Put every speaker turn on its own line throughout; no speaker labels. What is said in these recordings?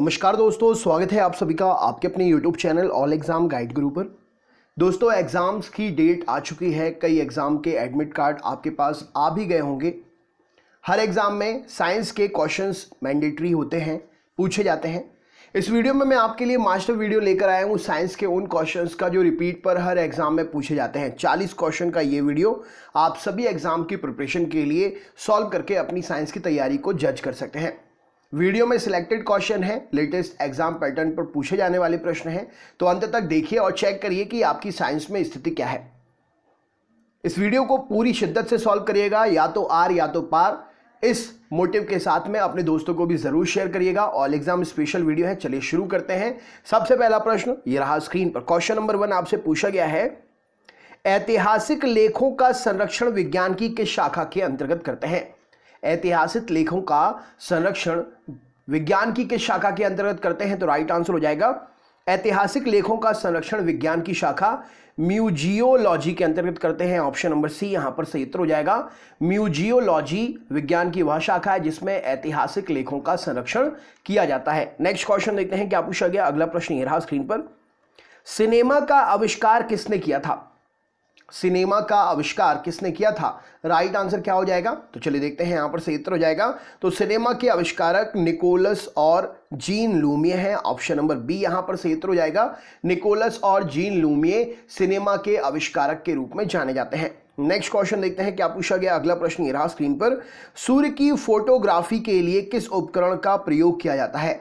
नमस्कार दोस्तों स्वागत है आप सभी का आपके अपने YouTube channel all exam guide guru पर दोस्तों एग्ज़ाम्स की डेट आ चुकी है कई एग्ज़ाम के एडमिट कार्ड आपके पास आ भी गए होंगे हर एग्ज़ाम में साइंस के क्वेश्चंस मैंडेटरी होते हैं पूछे जाते हैं इस वीडियो में मैं आपके लिए मास्टर वीडियो लेकर आया हूँ साइंस के उन क्वेश्चन का जो रिपीट पर हर एग्ज़ाम में पूछे जाते हैं चालीस क्वेश्चन का ये वीडियो आप सभी एग्ज़ाम की प्रिपरेशन के लिए सॉल्व करके अपनी साइंस की तैयारी को जज कर सकते हैं वीडियो में सिलेक्टेड क्वेश्चन है लेटेस्ट एग्जाम पैटर्न पर पूछे जाने वाले प्रश्न हैं तो अंत तक देखिए और चेक करिए कि आपकी साइंस में स्थिति क्या है इस वीडियो को पूरी शिद्दत से सॉल्व करिएगा या तो आर या तो पार इस मोटिव के साथ में अपने दोस्तों को भी जरूर शेयर करिएगा ऑल एग्जाम स्पेशल वीडियो है चलिए शुरू करते हैं सबसे पहला प्रश्न ये रहा स्क्रीन पर क्वेश्चन नंबर वन आपसे पूछा गया है ऐतिहासिक लेखों का संरक्षण विज्ञान की किस शाखा के अंतर्गत करते हैं ऐतिहासिक लेखों का संरक्षण विज्ञान की किस शाखा के अंतर्गत करते हैं तो राइट आंसर हो जाएगा ऐतिहासिक लेखों का संरक्षण विज्ञान की शाखा म्यूजियोलॉजी के अंतर्गत करते हैं ऑप्शन नंबर सी यहां पर सही उत्तर हो जाएगा म्यूजियोलॉजी विज्ञान की वह शाखा है जिसमें ऐतिहासिक लेखों का संरक्षण किया जाता है नेक्स्ट क्वेश्चन देखते हैं क्या पूछा गया अगला प्रश्न ये रहा स्क्रीन पर सिनेमा का आविष्कार किसने किया था सिनेमा का आविष्कार किसने किया था राइट आंसर क्या हो जाएगा तो चलिए देखते हैं यहां पर सही उत्तर हो जाएगा तो सिनेमा के आविष्कारक निकोलस और जीन लूमिये हैं ऑप्शन नंबर बी यहां पर सही उत्तर हो जाएगा निकोलस और जीन लूमिये सिनेमा के आविष्कारक के रूप में जाने जाते हैं नेक्स्ट क्वेश्चन देखते हैं क्या पूछा गया अगला प्रश्न ये रहा स्क्रीन पर सूर्य की फोटोग्राफी के लिए किस उपकरण का प्रयोग किया जाता है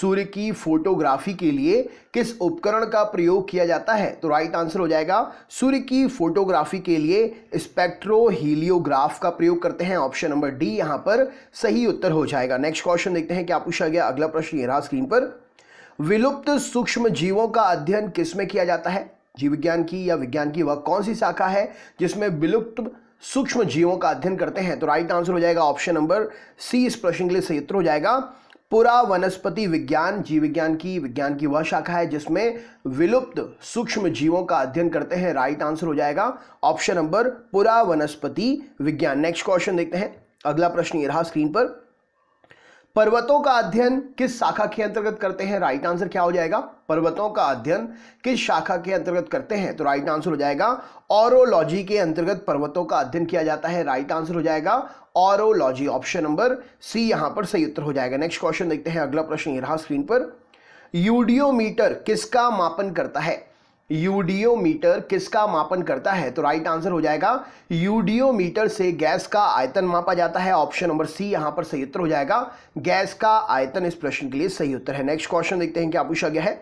सूर्य की फोटोग्राफी के लिए किस उपकरण का प्रयोग किया जाता है तो राइट आंसर हो जाएगा सूर्य की फोटोग्राफी के लिए स्पेक्ट्रोहीलियोग्राफ का प्रयोग करते हैं ऑप्शन नंबर डी यहां पर सही उत्तर हो जाएगा नेक्स्ट क्वेश्चन देखते हैं क्या पूछा गया अगला प्रश्न ये रहा स्क्रीन पर विलुप्त सूक्ष्म जीवों का अध्ययन किसमें किया जाता है जीव विज्ञान की या विज्ञान की वह कौन सी शाखा है जिसमें विलुप्त सूक्ष्म जीवों का अध्ययन करते हैं तो राइट आंसर हो जाएगा ऑप्शन नंबर सी इस प्रश्न के लिए सही उत्तर हो जाएगा पूरा वनस्पति विज्ञान जीव विज्ञान की विज्ञान की वह शाखा है जिसमें विलुप्त सूक्ष्म जीवों का अध्ययन करते हैं राइट आंसर हो जाएगा ऑप्शन नंबर पूरा वनस्पति विज्ञान नेक्स्ट क्वेश्चन देखते हैं अगला प्रश्न ये रहा स्क्रीन पर पर्वतों का अध्ययन किस शाखा के अंतर्गत करते हैं राइट आंसर क्या हो जाएगा पर्वतों का अध्ययन किस शाखा के अंतर्गत करते हैं तो राइट आंसर हो जाएगा ऑरोलॉजी के अंतर्गत पर्वतों का अध्ययन किया जाता है राइट आंसर हो जाएगा ऑरोलॉजी ऑप्शन नंबर सी यहां पर सही उत्तर हो जाएगा नेक्स्ट क्वेश्चन देखते हैं अगला प्रश्न ये रहा स्क्रीन पर यूडियोमीटर किसका मापन करता है यूडियोमीटर किसका मापन करता है तो राइट आंसर हो जाएगा यूडियोमीटर से गैस का आयतन मापा जाता है ऑप्शन नंबर सी यहां पर सही उत्तर हो जाएगा गैस का आयतन इस प्रश्न के लिए सही उत्तर है नेक्स्ट क्वेश्चन देखते हैं क्या पूछा गया है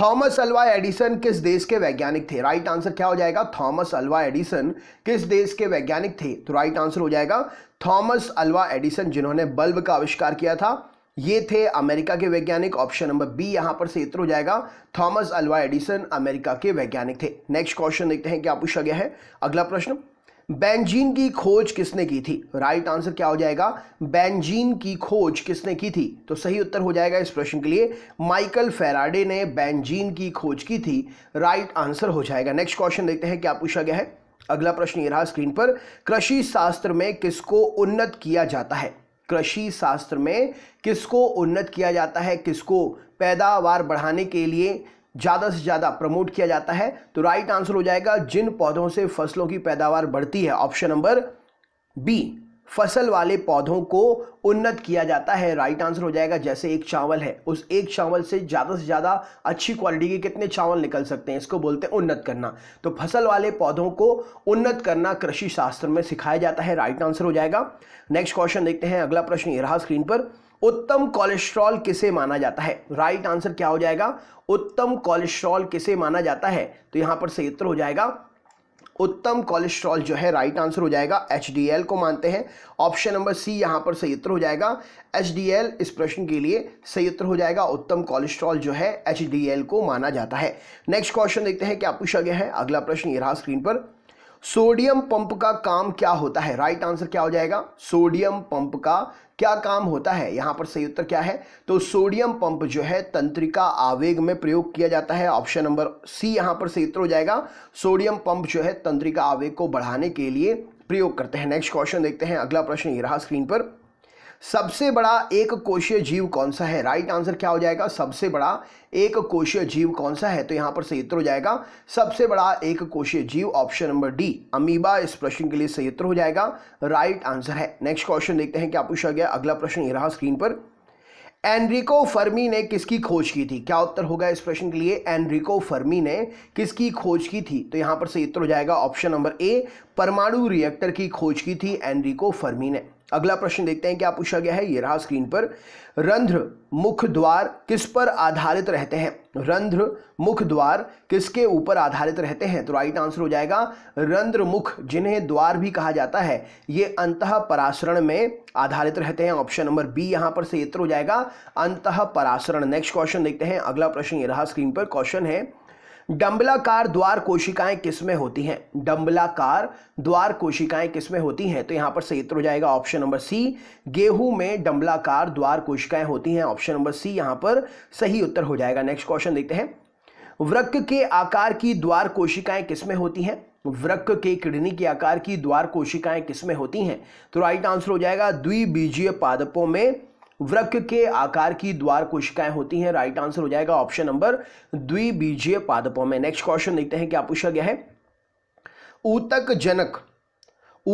थॉमस अल्वा एडिसन किस देश के वैज्ञानिक थे राइट आंसर क्या हो जाएगा थॉमस अल्वा एडिसन किस देश के वैज्ञानिक थे तो राइट आंसर हो जाएगा थॉमस अल्वा एडिसन जिन्होंने बल्ब का आविष्कार किया था ये थे अमेरिका के वैज्ञानिक ऑप्शन नंबर बी यहां पर से इतर हो जाएगा थॉमस अल्वा एडिसन अमेरिका के वैज्ञानिक थे नेक्स्ट क्वेश्चन देखते हैं क्या पूछा गया है अगला प्रश्न बेंजीन की खोज किसने की थी राइट right आंसर क्या हो जाएगा बेंजीन की खोज किसने की थी तो सही उत्तर हो जाएगा इस प्रश्न के लिए माइकल फेराडे ने बेंजीन की खोज की थी राइट right आंसर हो जाएगा नेक्स्ट क्वेश्चन देखते हैं क्या पूछा गया है अगला प्रश्न ये रहा स्क्रीन पर कृषि शास्त्र में किसको उन्नत किया जाता है कृषि शास्त्र में किसको उन्नत किया जाता है किसको पैदावार बढ़ाने के लिए ज़्यादा से ज़्यादा प्रमोट किया जाता है तो राइट आंसर हो जाएगा जिन पौधों से फसलों की पैदावार बढ़ती है ऑप्शन नंबर बी फसल वाले पौधों को उन्नत किया जाता है राइट आंसर हो जाएगा जैसे एक चावल है उस एक चावल से ज़्यादा से ज़्यादा अच्छी क्वालिटी के कितने चावल निकल सकते हैं इसको बोलते हैं उन्नत करना तो फसल वाले पौधों को उन्नत करना कृषि शास्त्र में सिखाया जाता है राइट आंसर हो जाएगा नेक्स्ट क्वेश्चन देखते हैं अगला प्रश्न ये रहा स्क्रीन पर उत्तम कोलेस्ट्रॉल किसे माना जाता है राइट right आंसर क्या हो जाएगा उत्तम कोलेस्ट्रॉल किसे माना जाता है तो यहां पर सही उत्तर हो जाएगा उत्तम कोलेस्ट्रॉल जो है राइट आंसर हो जाएगा एच को मानते हैं ऑप्शन नंबर सी यहाँ पर सही उत्तर हो जाएगा एच इस प्रश्न के लिए सही उत्तर हो जाएगा उत्तम कोलेस्ट्रॉल जो है एच को माना जाता है नेक्स्ट क्वेश्चन देखते हैं क्या पूछा गया है अगला प्रश्न ये रहा स्क्रीन पर सोडियम पंप का काम क्या होता है राइट right आंसर क्या हो जाएगा सोडियम पंप का क्या काम होता है यहां पर सही उत्तर क्या है तो सोडियम पंप जो है तंत्रिका आवेग में प्रयोग किया जाता है ऑप्शन नंबर सी यहां पर सही उत्तर हो जाएगा सोडियम पंप जो है तंत्रिका आवेग को बढ़ाने के लिए प्रयोग करते हैं नेक्स्ट क्वेश्चन देखते हैं अगला प्रश्न ये रहा स्क्रीन पर सबसे बड़ा एक कोशीय जीव कौन सा है राइट right आंसर क्या हो जाएगा सबसे बड़ा एक कोशीय जीव कौन सा है तो यहां पर सही उत्तर हो जाएगा सबसे बड़ा एक कोशीय जीव ऑप्शन नंबर डी अमीबा इस प्रश्न के लिए सही उत्तर हो जाएगा राइट right आंसर है नेक्स्ट क्वेश्चन देखते हैं क्या पूछा गया अगला प्रश्न ये रहा स्क्रीन पर एनरिको फर्मी ने किसकी खोज की थी क्या उत्तर होगा इस प्रश्न के लिए एनरिको फर्मी ने किसकी खोज की थी तो यहां पर सही उत्तर हो जाएगा ऑप्शन नंबर ए परमाणु रिएक्टर की खोज की थी एनरिको फर्मी ने अगला प्रश्न देखते हैं क्या पूछा गया है ये रहा स्क्रीन पर रंध्र मुख द्वार किस पर आधारित रहते हैं रंध्र मुख द्वार किसके ऊपर आधारित रहते हैं तो राइट आंसर हो जाएगा रंध्र मुख जिन्हें द्वार भी कहा जाता है ये अंत परासरण में आधारित रहते हैं ऑप्शन नंबर बी यहां पर से यत्र हो जाएगा अंत पराशरण नेक्स्ट क्वेश्चन देखते हैं अगला प्रश्न ये रहा स्क्रीन पर क्वेश्चन है डंबलाकार द्वार कोशिकाएं किसमें होती हैं डम्बलाकार द्वार कोशिकाएं किसमें होती हैं तो यहां पर सही उत्तर हो जाएगा ऑप्शन नंबर सी गेहूं में डम्बलाकार द्वार कोशिकाएं होती हैं ऑप्शन नंबर सी यहां पर सही उत्तर हो जाएगा नेक्स्ट क्वेश्चन देखते हैं वृक्क के आकार की द्वार कोशिकाएं किसमें होती हैं वृक्क के किडनी के आकार की द्वार कोशिकाएं किसमें होती हैं तो राइट आंसर हो जाएगा द्विबीजीय पादपों में वृक्ष के आकार की द्वार कोशिकाएं होती हैं राइट आंसर हो जाएगा ऑप्शन नंबर द्विबीजीय पादपों में नेक्स्ट क्वेश्चन देखते हैं क्या पूछा गया है ऊतक जनक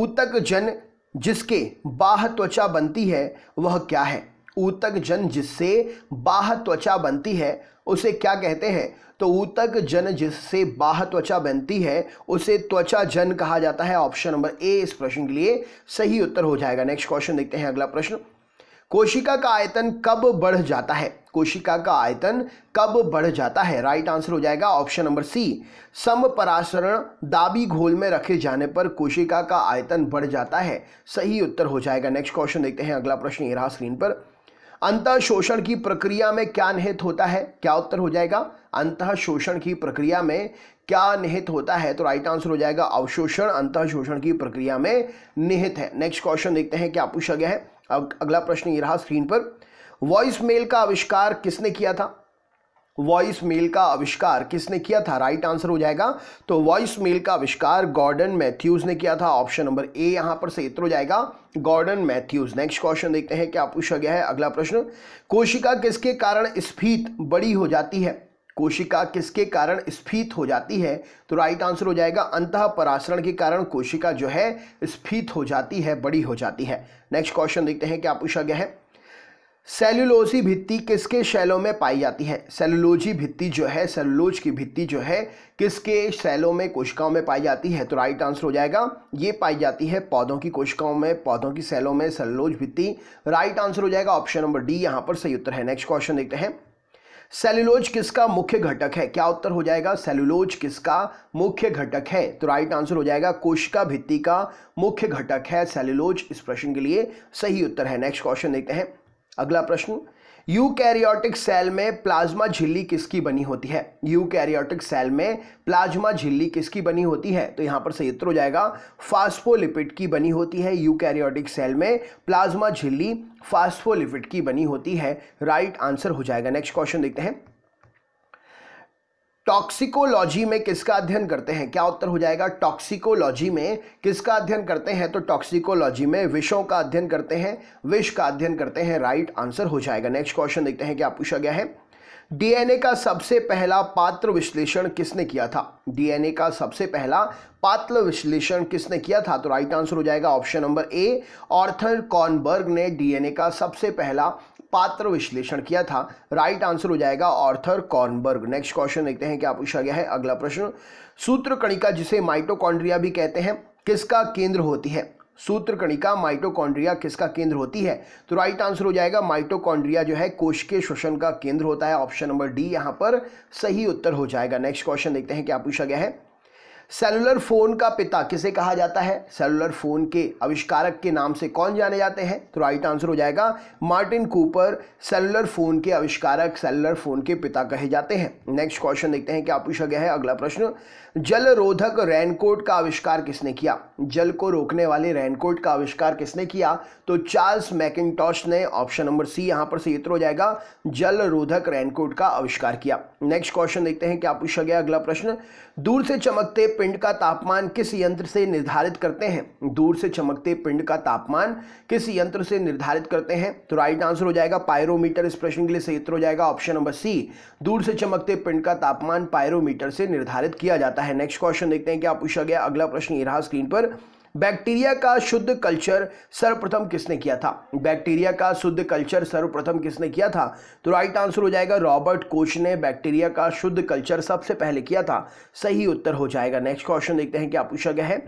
ऊतक जन जिसके बाह त्वचा बनती है वह क्या है ऊतक जन जिससे बाह त्वचा बनती है उसे क्या कहते हैं तो ऊतक जन जिससे बाह त्वचा बनती है उसे त्वचा जन कहा जाता है ऑप्शन नंबर ए इस प्रश्न के लिए सही उत्तर हो जाएगा नेक्स्ट क्वेश्चन देखते हैं अगला प्रश्न कोशिका का आयतन कब बढ़ जाता है कोशिका का आयतन कब बढ़ जाता है राइट आंसर हो जाएगा ऑप्शन नंबर सी सम परासरण दाबी घोल में रखे जाने पर कोशिका का आयतन बढ़ जाता है सही उत्तर हो जाएगा नेक्स्ट क्वेश्चन देखते हैं अगला प्रश्न ये रहा स्क्रीन पर अंत शोषण की प्रक्रिया में क्या निहित होता है क्या उत्तर हो जाएगा अंत शोषण की प्रक्रिया में क्या निहित होता है तो राइट आंसर हो जाएगा अवशोषण अंत शोषण की प्रक्रिया में निहित है नेक्स्ट क्वेश्चन देखते हैं क्या पूछा गया है अब अगला प्रश्न ये रहा स्क्रीन पर वॉइस मेल का आविष्कार किसने किया था वॉइस मेल का आविष्कार किसने किया था राइट आंसर हो जाएगा तो वॉइस मेल का आविष्कार गॉर्डन मैथ्यूज ने किया था ऑप्शन नंबर ए यहां पर से इतर हो जाएगा गॉर्डन मैथ्यूज नेक्स्ट क्वेश्चन देखते हैं क्या पूछा गया है अगला प्रश्न कोशिका किसके कारण स्फीत बड़ी हो जाती है कोशिका किसके कारण स्फीत हो जाती है तो राइट आंसर हो जाएगा अंत परासरण के कारण कोशिका जो है स्फीत हो जाती है बड़ी हो जाती है नेक्स्ट क्वेश्चन देखते हैं क्या पूछा गया है सेल्युलोजी भित्ति किसके शैलों में पाई जाती है सेलुलोजी भित्ति जो है सेलुलोज की भित्ति जो है किसके शैलों में कोशिकाओं में पाई जाती है तो राइट आंसर हो जाएगा ये पाई जाती है पौधों की कोशिकाओं में पौधों की सेलों में सेलुलोज भित्ति राइट आंसर हो जाएगा ऑप्शन नंबर डी यहाँ पर सही उत्तर है नेक्स्ट क्वेश्चन देखते हैं सेल्यूलोज किसका मुख्य घटक है क्या उत्तर हो जाएगा सेल्युलोज किसका मुख्य घटक है तो राइट आंसर हो जाएगा कोशिका भित्ति का मुख्य घटक है सेल्युलोज इस प्रश्न के लिए सही उत्तर है नेक्स्ट क्वेश्चन देखते हैं अगला प्रश्न यूकैरियोटिक सेल में प्लाज्मा झिल्ली किसकी बनी होती है यूकैरियोटिक सेल में प्लाज्मा झिल्ली किसकी बनी होती है तो यहां पर सही उत्तर हो जाएगा फास्फोलिपिड की बनी होती है यूकैरियोटिक सेल में प्लाज्मा झिल्ली फास्फोलिपिड की बनी होती है राइट right आंसर हो जाएगा नेक्स्ट क्वेश्चन देखते हैं टॉक्सिकोलॉजी में किसका अध्ययन करते हैं क्या उत्तर हो जाएगा टॉक्सिकोलॉजी में किसका अध्ययन करते हैं तो टॉक्सिकोलॉजी में विषों का अध्ययन करते हैं विष का अध्ययन करते हैं राइट आंसर हो जाएगा नेक्स्ट क्वेश्चन देखते हैं क्या पूछा गया है डीएनए का सबसे पहला पात्र विश्लेषण किसने किया था डीएनए का सबसे पहला पात्र विश्लेषण किसने किया था तो राइट आंसर हो जाएगा option number A Arthur Kornberg ने डीएनए का सबसे पहला पात्र विश्लेषण किया था राइट आंसर हो जाएगा ऑर्थर कॉर्नबर्ग नेक्स्ट क्वेश्चन देखते हैं क्या पूछा गया है अगला प्रश्न सूत्र कणिका जिसे माइटोकॉन्ड्रिया भी कहते हैं किसका केंद्र होती है सूत्र कणिका माइटोकॉन्ड्रिया किसका केंद्र होती है तो राइट आंसर हो जाएगा माइटोकॉन्ड्रिया जो है कोश के श्वसन का केंद्र होता है ऑप्शन नंबर डी यहां पर सही उत्तर हो जाएगा नेक्स्ट क्वेश्चन देखते हैं क्या पूछा गया है सेलुलर फोन का पिता किसे कहा जाता है सेलुलर फोन के आविष्कारक के नाम से कौन जाने जाते हैं तो राइट आंसर हो जाएगा मार्टिन कूपर सेलुलर फोन के आविष्कारक सेलुलर फोन के पिता कहे जाते हैं नेक्स्ट क्वेश्चन देखते हैं क्या पूछा गया है अगला प्रश्न जल रोधक रेनकोट का आविष्कार किसने किया जल को रोकने वाले रेनकोट का आविष्कार किसने किया तो चार्ल्स मैकिनटॉश ने ऑप्शन नंबर सी यहां पर से उत्तर हो जाएगा जल रोधक रेनकोट का आविष्कार किया नेक्स्ट क्वेश्चन देखते हैं क्या पूछा गया अगला प्रश्न दूर से चमकते पिंड का तापमान किस यंत्र से निर्धारित करते हैं दूर से चमकते पिंड का तापमान किस यंत्र से निर्धारित करते हैं तो राइट आंसर हो जाएगा पायरोमीटर इस प्रश्न के लिए सही उत्तर हो जाएगा ऑप्शन नंबर सी दूर से चमकते पिंड का तापमान पायरोमीटर से निर्धारित किया जाता है नेक्स्ट क्वेश्चन देखते हैं क्या पूछा गया अगला प्रश्न ये रहा स्क्रीन पर बैक्टीरिया का शुद्ध कल्चर सर्वप्रथम किसने किया था बैक्टीरिया का शुद्ध कल्चर सर्वप्रथम किसने किया था तो राइट आंसर हो जाएगा रॉबर्ट कोच ने बैक्टीरिया का शुद्ध कल्चर सबसे पहले किया था सही उत्तर हो जाएगा नेक्स्ट क्वेश्चन देखते हैं क्या पूछा गया है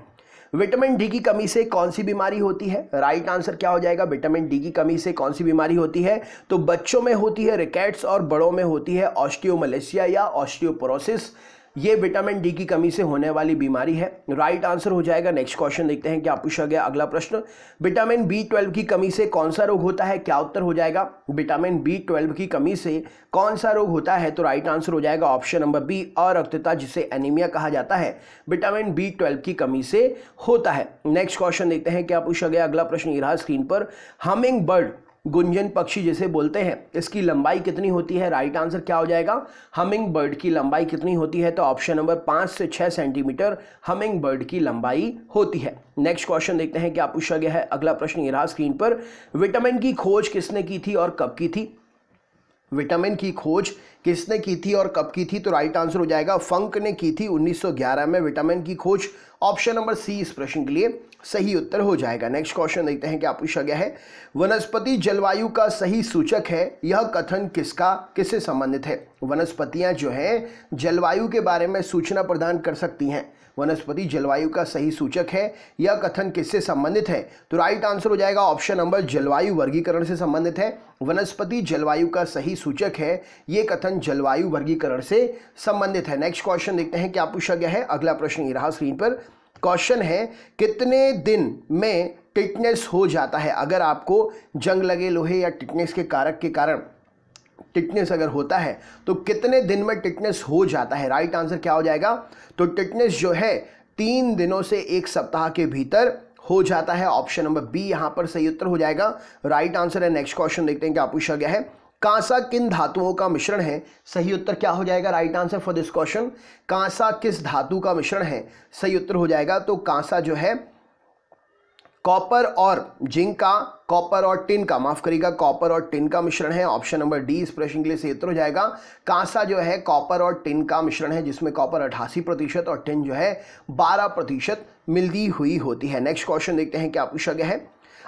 विटामिन डी की कमी से कौन सी बीमारी होती है राइट right आंसर क्या हो जाएगा विटामिन डी की कमी से कौन सी बीमारी होती है तो बच्चों में होती है रिकेट्स और बड़ों में होती है ऑस्टियोमलेशिया या ऑस्टियोपोरोसिस ये विटामिन डी की कमी से होने वाली बीमारी है राइट आंसर हो जाएगा नेक्स्ट क्वेश्चन देखते हैं क्या पूछा गया अगला प्रश्न विटामिन बी ट्वेल्व की कमी से कौन सा रोग होता है क्या उत्तर हो जाएगा विटामिन बी ट्वेल्व की कमी से कौन सा रोग होता है तो राइट आंसर हो जाएगा ऑप्शन नंबर बी अरक्तता जिसे एनीमिया कहा जाता है विटामिन बी ट्वेल्व की कमी से होता है नेक्स्ट क्वेश्चन देखते हैं क्या पूछा गया अगला प्रश्न रहा स्क्रीन पर हमिंग बर्ड गुंजन पक्षी जिसे बोलते हैं इसकी लंबाई कितनी होती है राइट आंसर क्या हो जाएगा हमिंग बर्ड की लंबाई कितनी होती है तो ऑप्शन नंबर पाँच से छः सेंटीमीटर हमिंग बर्ड की लंबाई होती है नेक्स्ट क्वेश्चन देखते हैं क्या पूछा गया है अगला प्रश्न ये रहा स्क्रीन पर विटामिन की खोज किसने की थी और कब की थी विटामिन की खोज किसने की थी और कब की थी तो राइट आंसर हो जाएगा फंक ने की थी 1911 में विटामिन की खोज ऑप्शन नंबर सी इस प्रश्न के लिए सही उत्तर हो जाएगा नेक्स्ट क्वेश्चन देखते हैं क्या पूछा गया है वनस्पति जलवायु का सही सूचक है यह कथन किसका किससे संबंधित है वनस्पतियां जो हैं जलवायु के बारे में सूचना प्रदान कर सकती हैं वनस्पति जलवायु का सही सूचक है यह कथन किससे संबंधित है तो राइट आंसर हो जाएगा ऑप्शन नंबर जलवायु वर्गीकरण से संबंधित है वनस्पति जलवायु का सही सूचक है ये कथन जलवायु वर्गीकरण से संबंधित है नेक्स्ट क्वेश्चन देखते हैं क्या पूछा गया है अगला प्रश्न ये रहा स्क्रीन पर क्वेश्चन है कितने दिन में टिटनेस हो जाता है अगर आपको जंग लगे लोहे या टिटनेस के कारक के कारण टिटनेस अगर होता है तो कितने दिन में टिटनेस हो जाता है राइट आंसर क्या हो जाएगा तो टिटनेस जो है तीन दिनों से एक सप्ताह के भीतर हो जाता है ऑप्शन नंबर बी यहां पर सही उत्तर हो जाएगा राइट आंसर है नेक्स्ट क्वेश्चन देखते हैं क्या पूछा गया है कांसा किन धातुओं का मिश्रण है सही उत्तर क्या हो जाएगा right answer for this question कांसा किस धातु का मिश्रण है सही उत्तर हो जाएगा तो कांसा जो है कॉपर और जिंक का कॉपर और टिन का माफ करिएगा कॉपर और टिन का मिश्रण है ऑप्शन नंबर डी इस प्रश्न के लिए सही उत्तर हो जाएगा कांसा जो है कॉपर और टिन का मिश्रण है जिसमें कॉपर अठासी प्रतिशत और टिन जो है बारह प्रतिशत मिलती हुई होती है नेक्स्ट क्वेश्चन देखते हैं क्या पूछा गया है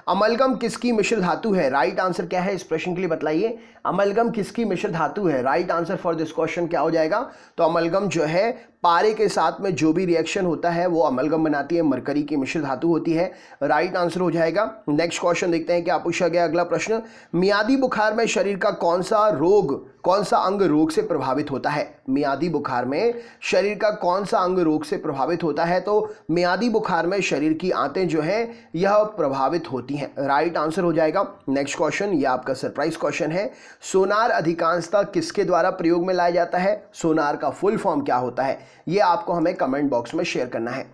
अमलगम किसकी मिश्र धातु है राइट आंसर क्या है इस प्रश्न के लिए बताइए अमलगम किसकी मिश्र धातु है right answer for this question क्या हो जाएगा तो अमलगम जो है पारे के साथ में जो भी रिएक्शन होता है वो अमलगम बनाती है मरकरी की मिश्र धातु होती है राइट आंसर हो जाएगा नेक्स्ट क्वेश्चन देखते हैं क्या पूछा गया अगला प्रश्न मियादी बुखार में शरीर का कौन सा रोग कौन सा अंग रोग से प्रभावित होता है मियादी बुखार में शरीर का कौन सा अंग रोग से प्रभावित होता है तो मियादी बुखार में शरीर की आंतें जो हैं यह प्रभावित होती हैं राइट आंसर हो जाएगा नेक्स्ट क्वेश्चन यह आपका सरप्राइज क्वेश्चन है सोनार अधिकांशता किसके द्वारा प्रयोग में लाया जाता है सोनार का फुल फॉर्म क्या होता है ये आपको हमें कमेंट बॉक्स में शेयर करना है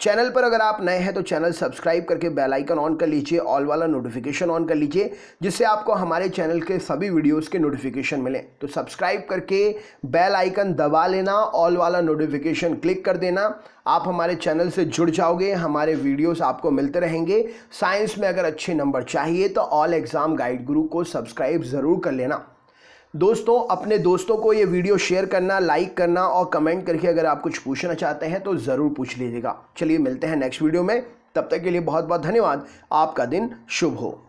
चैनल पर अगर आप नए हैं तो चैनल सब्सक्राइब करके बेल आइकन ऑन कर लीजिए ऑल वाला नोटिफिकेशन ऑन कर लीजिए जिससे आपको हमारे चैनल के सभी वीडियोस के नोटिफिकेशन मिले तो सब्सक्राइब करके बेल आइकन दबा लेना ऑल वाला नोटिफिकेशन क्लिक कर देना आप हमारे चैनल से जुड़ जाओगे हमारे वीडियोस आपको मिलते रहेंगे साइंस में अगर अच्छे नंबर चाहिए तो ऑल एग्ज़ाम गाइड गुरु को सब्सक्राइब ज़रूर कर लेना दोस्तों अपने दोस्तों को ये वीडियो शेयर करना लाइक करना और कमेंट करके अगर आप कुछ पूछना चाहते हैं तो ज़रूर पूछ लीजिएगा चलिए मिलते हैं नेक्स्ट वीडियो में तब तक के लिए बहुत बहुत धन्यवाद आपका दिन शुभ हो